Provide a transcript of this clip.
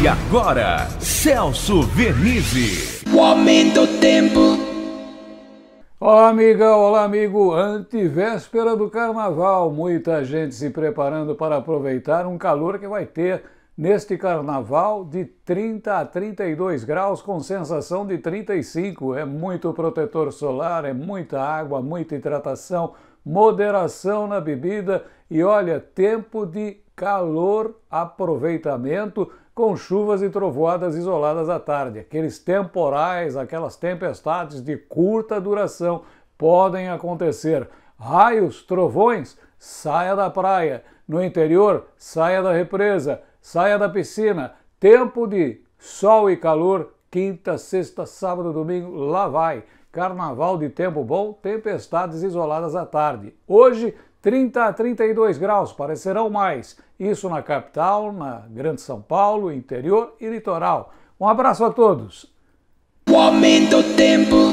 E agora, Celso Vernizzi. O aumento do tempo. Olá, amiga, olá, amigo. Antivéspera do carnaval. Muita gente se preparando para aproveitar um calor que vai ter neste carnaval de 30 a 32 graus, com sensação de 35. É muito protetor solar, é muita água, muita hidratação, moderação na bebida e olha, tempo de calor, aproveitamento com chuvas e trovoadas isoladas à tarde. Aqueles temporais, aquelas tempestades de curta duração podem acontecer. Raios, trovões, saia da praia. No interior, saia da represa, saia da piscina. Tempo de sol e calor quinta, sexta, sábado, domingo, lá vai. Carnaval de tempo bom, tempestades isoladas à tarde. Hoje, 30 a 32 graus, parecerão mais. Isso na capital, na Grande São Paulo, interior e litoral. Um abraço a todos. O aumento do tempo.